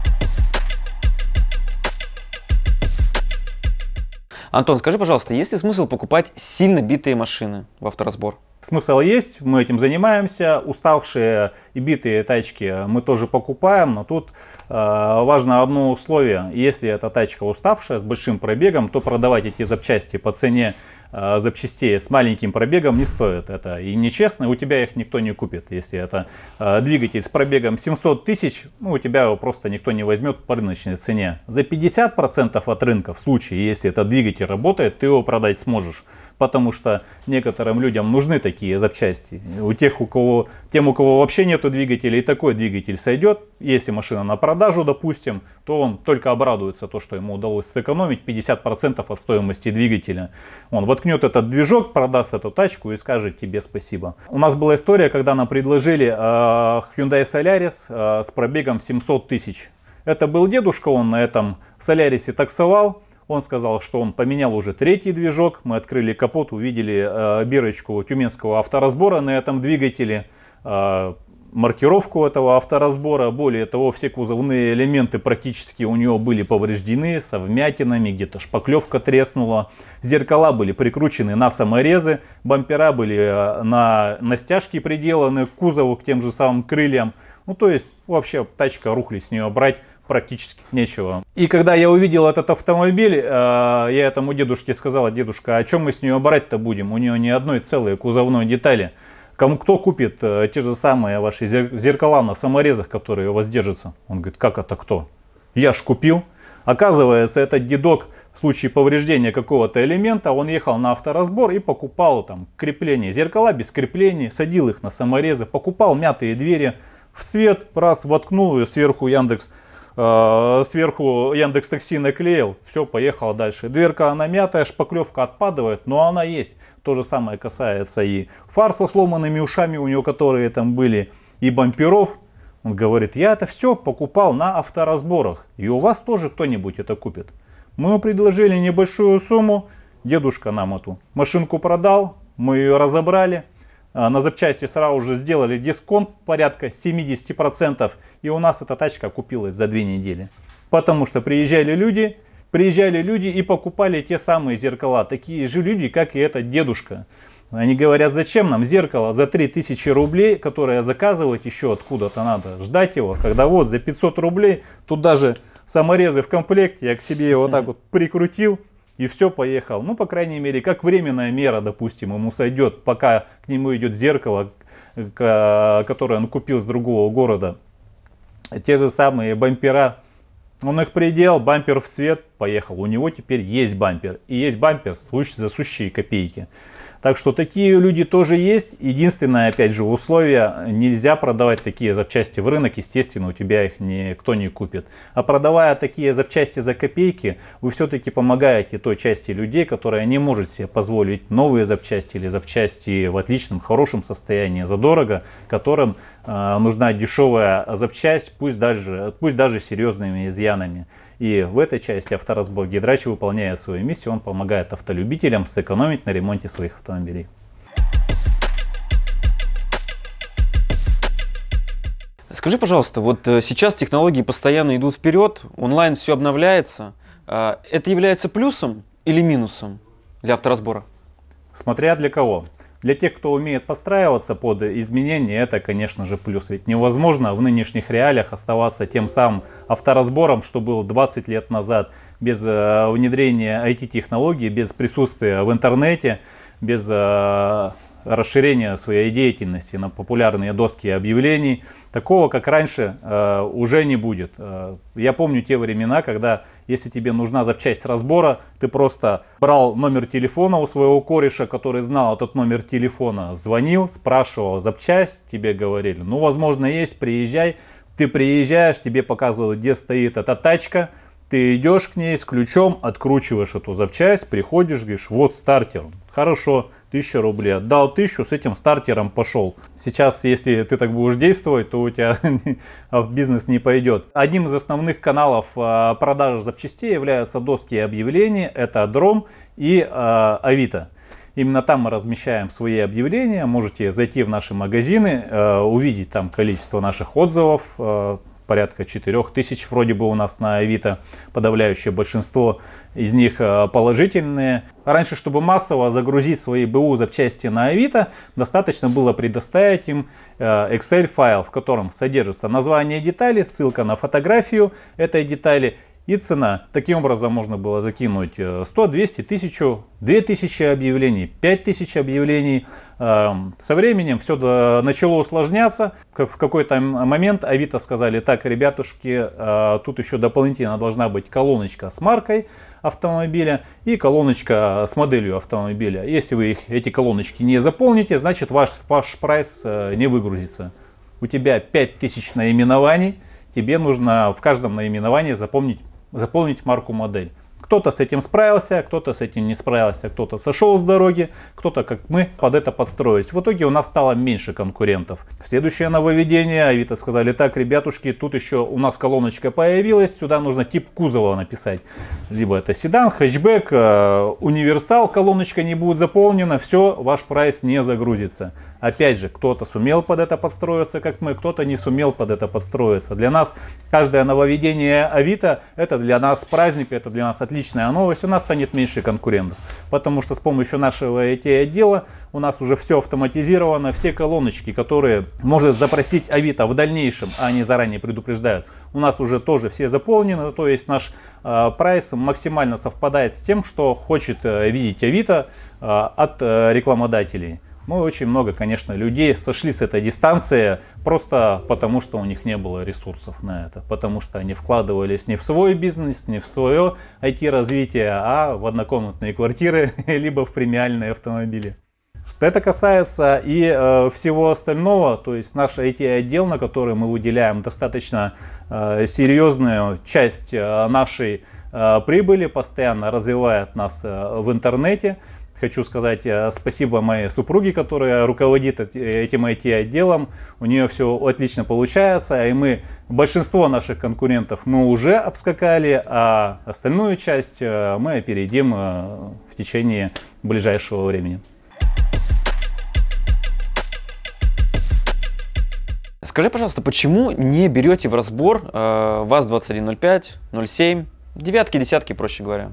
Антон, скажи, пожалуйста, есть ли смысл покупать сильно битые машины в авторазбор? Смысл есть, мы этим занимаемся. Уставшие и битые тачки мы тоже покупаем, но тут э, важно одно условие. Если эта тачка уставшая, с большим пробегом, то продавать эти запчасти по цене э, запчастей с маленьким пробегом не стоят это. И нечестно, у тебя их никто не купит. Если это э, двигатель с пробегом 700 тысяч, ну, у тебя его просто никто не возьмет по рыночной цене. За 50% от рынка в случае, если этот двигатель работает, ты его продать сможешь. Потому что некоторым людям нужны такие запчасти. У тех, у кого, тем, у кого вообще нету двигателя, и такой двигатель сойдет. Если машина на продажу, допустим, то он только обрадуется, то, что ему удалось сэкономить 50% от стоимости двигателя. Он вот воткнет этот движок, продаст эту тачку и скажет тебе спасибо. У нас была история, когда нам предложили э, Hyundai Solaris э, с пробегом 700 тысяч. Это был дедушка, он на этом Солярисе таксовал. Он сказал, что он поменял уже третий движок. Мы открыли капот, увидели э, бирочку тюменского авторазбора на этом двигателе. Э, маркировку этого авторазбора. Более того, все кузовные элементы практически у нее были повреждены, со вмятинами, где-то шпаклевка треснула. Зеркала были прикручены на саморезы, бампера были э, на, на стяжки приделаны к кузову, к тем же самым крыльям. Ну то есть вообще тачка рухли, с нее брать практически нечего. И когда я увидел этот автомобиль, э, я этому дедушке сказал, «А, дедушка, а чем мы с нее брать-то будем? У нее ни одной целой кузовной детали. Кому, кто купит э, те же самые ваши зеркала на саморезах, которые у вас держатся? Он говорит, как это кто? Я ж купил. Оказывается, этот дедок в случае повреждения какого-то элемента, он ехал на авторазбор и покупал там крепление. Зеркала без креплений, садил их на саморезы, покупал мятые двери в цвет, раз воткнул ее сверху Яндекс Э, сверху Яндекс Такси наклеил, все, поехало дальше. Дверка она мятая, шпаклевка отпадывает, но она есть. То же самое касается и фар со сломанными ушами у него, которые там были, и бамперов. Он говорит, я это все покупал на авторазборах, и у вас тоже кто-нибудь это купит. Мы ему предложили небольшую сумму, дедушка нам эту машинку продал, мы ее разобрали, а, на запчасти сразу же сделали дисконт порядка 70%. И у нас эта тачка купилась за две недели. Потому что приезжали люди, приезжали люди и покупали те самые зеркала. Такие же люди, как и этот дедушка. Они говорят, зачем нам зеркало за 3000 рублей, которое заказывать еще откуда-то надо, ждать его, когда вот за 500 рублей, тут даже саморезы в комплекте, я к себе его вот так вот прикрутил, и все, поехал. Ну, по крайней мере, как временная мера, допустим, ему сойдет, пока к нему идет зеркало, э, э, которое он купил с другого города. Те же самые бампера. Он их приделал, бампер в цвет, поехал. У него теперь есть бампер. И есть бампер за сущие копейки. Так что такие люди тоже есть. Единственное, опять же, условие, нельзя продавать такие запчасти в рынок, естественно, у тебя их никто не купит. А продавая такие запчасти за копейки, вы все-таки помогаете той части людей, которая не может себе позволить новые запчасти или запчасти в отличном, хорошем состоянии, задорого, которым Э, нужна дешевая запчасть, пусть даже, пусть даже серьезными изъянами. И в этой части авторазбор Гидрач выполняет свою миссию, он помогает автолюбителям сэкономить на ремонте своих автомобилей. Скажи, пожалуйста, вот э, сейчас технологии постоянно идут вперед, онлайн все обновляется. Э, это является плюсом или минусом для авторазбора? Смотря для кого. Для тех, кто умеет подстраиваться под изменения, это, конечно же, плюс. Ведь невозможно в нынешних реалиях оставаться тем самым авторазбором, что был 20 лет назад, без э, внедрения IT-технологий, без присутствия в интернете, без э, Расширение своей деятельности на популярные доски объявлений. Такого, как раньше, э, уже не будет. Э, я помню те времена, когда, если тебе нужна запчасть разбора, ты просто брал номер телефона у своего кореша, который знал этот номер телефона, звонил, спрашивал запчасть, тебе говорили, ну, возможно, есть, приезжай. Ты приезжаешь, тебе показывают, где стоит эта тачка, ты идешь к ней с ключом, откручиваешь эту запчасть, приходишь, говоришь, вот стартер. Хорошо, 1000 рублей. Отдал 1000, с этим стартером пошел. Сейчас, если ты так будешь действовать, то у тебя бизнес не пойдет. Одним из основных каналов а, продажи запчастей являются доски и объявления. Это Дром и а, Авито. Именно там мы размещаем свои объявления. Можете зайти в наши магазины, а, увидеть там количество наших отзывов, порядка 4000 вроде бы у нас на Авито. Подавляющее большинство из них э, положительные. Раньше, чтобы массово загрузить свои БУ запчасти на Авито, достаточно было предоставить им э, Excel файл, в котором содержится название детали, ссылка на фотографию этой детали – и цена. Таким образом можно было закинуть 100, 200, 1000, 2000 объявлений, 5000 объявлений. Эм, со временем все э, начало усложняться. Как В какой-то момент Авито сказали, так, ребятушки, э, тут еще дополнительно должна быть колоночка с маркой автомобиля и колоночка э, с моделью автомобиля. Если вы их, эти колоночки не заполните, значит ваш, ваш прайс не выгрузится. У тебя 5000 наименований, тебе нужно в каждом наименовании запомнить заполнить марку модель. Кто-то с этим справился, кто-то с этим не справился, кто-то сошел с дороги, кто-то, как мы, под это подстроились. В итоге у нас стало меньше конкурентов. Следующее нововведение, Авито сказали, так, ребятушки, тут еще у нас колоночка появилась, сюда нужно тип кузова написать. Либо это седан, хэтчбэк, э, универсал, колоночка не будет заполнена, все, ваш прайс не загрузится. Опять же, кто-то сумел под это подстроиться, как мы, кто-то не сумел под это подстроиться. Для нас каждое нововведение Авито, это для нас праздник, это для нас отличная новость. У нас станет меньше конкурентов, потому что с помощью нашего IT-отдела у нас уже все автоматизировано, все колоночки, которые может запросить Авито в дальнейшем, а они заранее предупреждают, у нас уже тоже все заполнены, то есть наш э, прайс максимально совпадает с тем, что хочет э, видеть Авито э, от рекламодателей. Ну и очень много, конечно, людей сошли с этой дистанции просто потому, что у них не было ресурсов на это. Потому что они вкладывались не в свой бизнес, не в свое IT-развитие, а в однокомнатные квартиры, либо в премиальные автомобили. Что это касается и э, всего остального, то есть наш IT-отдел, на который мы выделяем достаточно э, серьезную часть э, нашей э, прибыли, постоянно развивает нас э, в интернете. Хочу сказать э, спасибо моей супруге, которая руководит этим IT-отделом. У нее все отлично получается, и мы большинство наших конкурентов мы уже обскакали, а остальную часть э, мы опередим э, в течение ближайшего времени. Скажи, пожалуйста, почему не берете в разбор э, ВАЗ-2105, 07, девятки, десятки, проще говоря?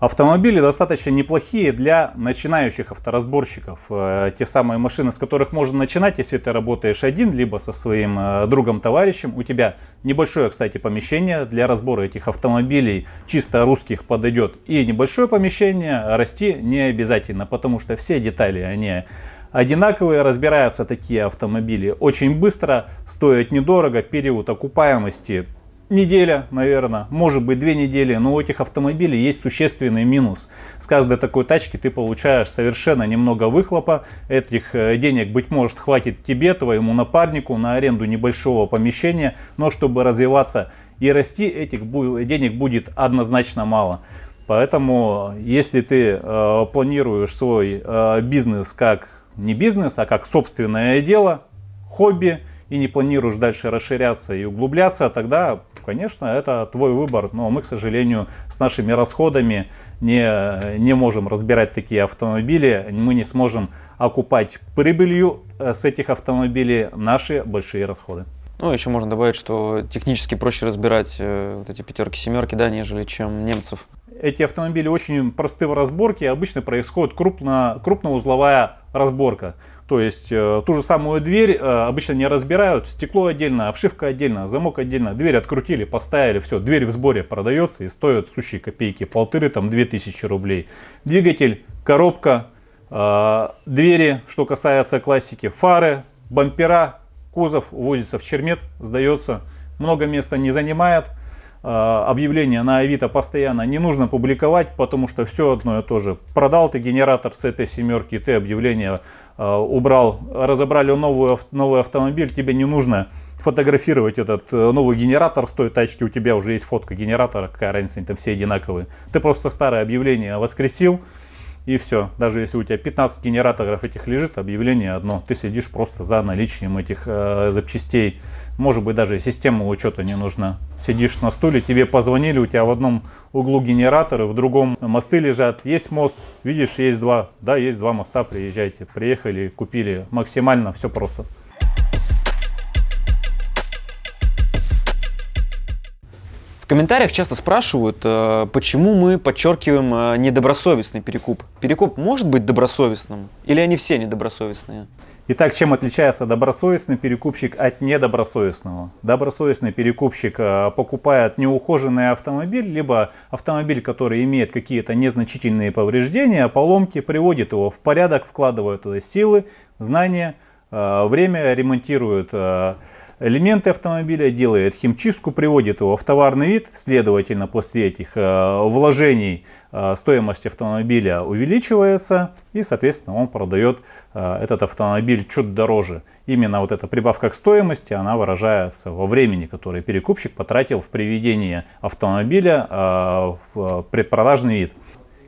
Автомобили достаточно неплохие для начинающих авторазборщиков. Э, те самые машины, с которых можно начинать, если ты работаешь один, либо со своим э, другом-товарищем. У тебя небольшое, кстати, помещение для разбора этих автомобилей, чисто русских подойдет. И небольшое помещение а расти не обязательно, потому что все детали, они одинаковые, разбираются такие автомобили очень быстро, стоят недорого, период окупаемости неделя, наверное, может быть две недели, но у этих автомобилей есть существенный минус. С каждой такой тачки ты получаешь совершенно немного выхлопа, этих э, денег, быть может, хватит тебе, твоему напарнику на аренду небольшого помещения, но чтобы развиваться и расти, этих денег будет однозначно мало. Поэтому, если ты э, планируешь свой э, бизнес как не бизнес, а как собственное дело, хобби, и не планируешь дальше расширяться и углубляться, тогда Конечно, это твой выбор, но мы, к сожалению, с нашими расходами не, не можем разбирать такие автомобили, мы не сможем окупать прибылью э, с этих автомобилей наши большие расходы. Ну, еще можно добавить, что технически проще разбирать э, вот эти пятерки, семерки, да, нежели чем немцев. Эти автомобили очень просты в разборке, обычно происходит крупно, крупноузловая разборка. То есть э, ту же самую дверь э, обычно не разбирают, стекло отдельно, обшивка отдельно, замок отдельно, дверь открутили, поставили, все, дверь в сборе продается и стоит сущие копейки, полторы, там, две тысячи рублей. Двигатель, коробка, э, двери, что касается классики, фары, бампера, кузов увозится в чермет, сдается, много места не занимает. Э, объявление на Авито постоянно не нужно публиковать, потому что все одно и то же. Продал ты генератор с этой семерки, ты объявление э, убрал, разобрали новую, новый автомобиль, тебе не нужно фотографировать этот э, новый генератор с той тачки, у тебя уже есть фотка генератора, какая разница, они там все одинаковые. Ты просто старое объявление воскресил, и все. Даже если у тебя 15 генераторов этих лежит, объявление одно. Ты сидишь просто за наличием этих э, запчастей. Может быть, даже система учета не нужна. Сидишь на стуле, тебе позвонили, у тебя в одном углу генераторы, в другом мосты лежат. Есть мост, видишь, есть два. Да, есть два моста, приезжайте. Приехали, купили. Максимально все просто. В комментариях часто спрашивают, э, почему мы подчеркиваем э, недобросовестный перекуп. Перекуп может быть добросовестным или они все недобросовестные? Итак, чем отличается добросовестный перекупщик от недобросовестного? Добросовестный перекупщик э, покупает неухоженный автомобиль, либо автомобиль, который имеет какие-то незначительные повреждения, поломки, приводит его в порядок, вкладывает туда силы, знания, э, время, ремонтирует э, элементы автомобиля, делает химчистку, приводит его в товарный вид. Следовательно, после этих вложений Э, стоимость автомобиля увеличивается, и, соответственно, он продает э, этот автомобиль чуть дороже. Именно вот эта прибавка к стоимости, она выражается во времени, которое перекупщик потратил в приведении автомобиля э, в предпродажный вид.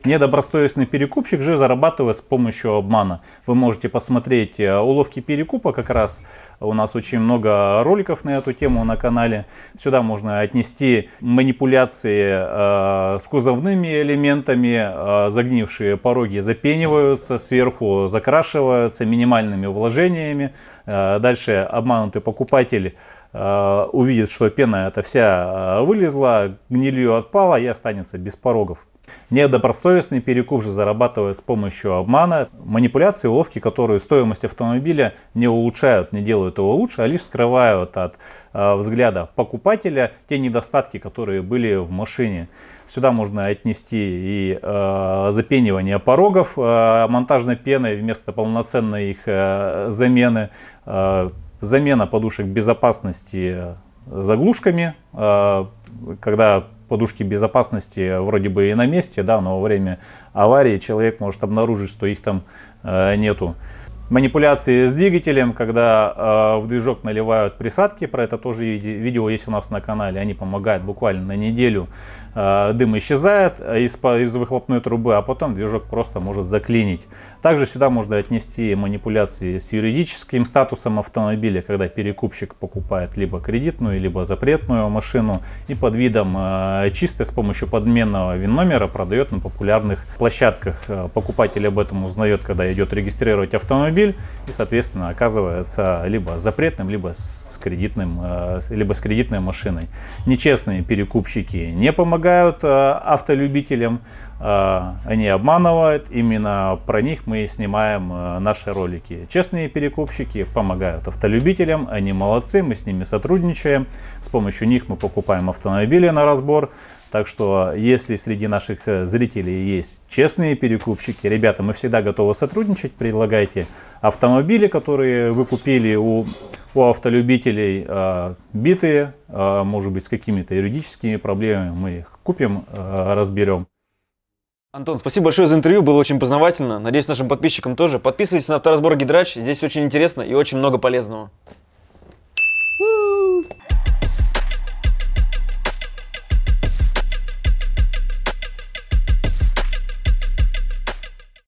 Недобросовестный перекупщик же зарабатывает с помощью обмана. Вы можете посмотреть э, уловки перекупа как раз. У нас очень много роликов на эту тему на канале. Сюда можно отнести манипуляции э, с кузовными элементами. Э, загнившие пороги запениваются, сверху закрашиваются минимальными вложениями. Э, дальше обманутый покупатель э, увидит, что пена эта вся э, вылезла, гнилью отпало и останется без порогов. Недобросовестный перекуп же зарабатывает с помощью обмана, манипуляции, уловки, которые стоимость автомобиля не улучшают, не делают его лучше, а лишь скрывают от э, взгляда покупателя те недостатки, которые были в машине. Сюда можно отнести и э, запенивание порогов э, монтажной пеной вместо полноценной их э, замены, э, замена подушек безопасности э, заглушками, э, когда подушки безопасности вроде бы и на месте, да, но во время аварии человек может обнаружить, что их там э, нету манипуляции с двигателем, когда э, в движок наливают присадки, про это тоже видео есть у нас на канале, они помогают буквально на неделю, э, дым исчезает э, из, из выхлопной трубы, а потом движок просто может заклинить. Также сюда можно отнести манипуляции с юридическим статусом автомобиля, когда перекупщик покупает либо кредитную, либо запретную машину и под видом э, чистой с помощью подменного ВИН-номера продает на популярных площадках. Э, покупатель об этом узнает, когда идет регистрировать автомобиль, автомобиль и, соответственно, оказывается либо запретным, либо с кредитным, э, либо с кредитной машиной. Нечестные перекупщики не помогают э, автолюбителям, э, они обманывают, именно про них мы снимаем наши ролики. Честные перекупщики помогают автолюбителям, они молодцы, мы с ними сотрудничаем, с помощью них мы покупаем автомобили на разбор, так что, если среди наших э, зрителей есть честные перекупщики, ребята, мы всегда готовы сотрудничать. Предлагайте автомобили, которые вы купили у, у автолюбителей, э, битые, э, может быть, с какими-то юридическими проблемами. Мы их купим, э, разберем. Антон, спасибо большое за интервью, было очень познавательно. Надеюсь, нашим подписчикам тоже. Подписывайтесь на авторазбор Гидрач, здесь очень интересно и очень много полезного.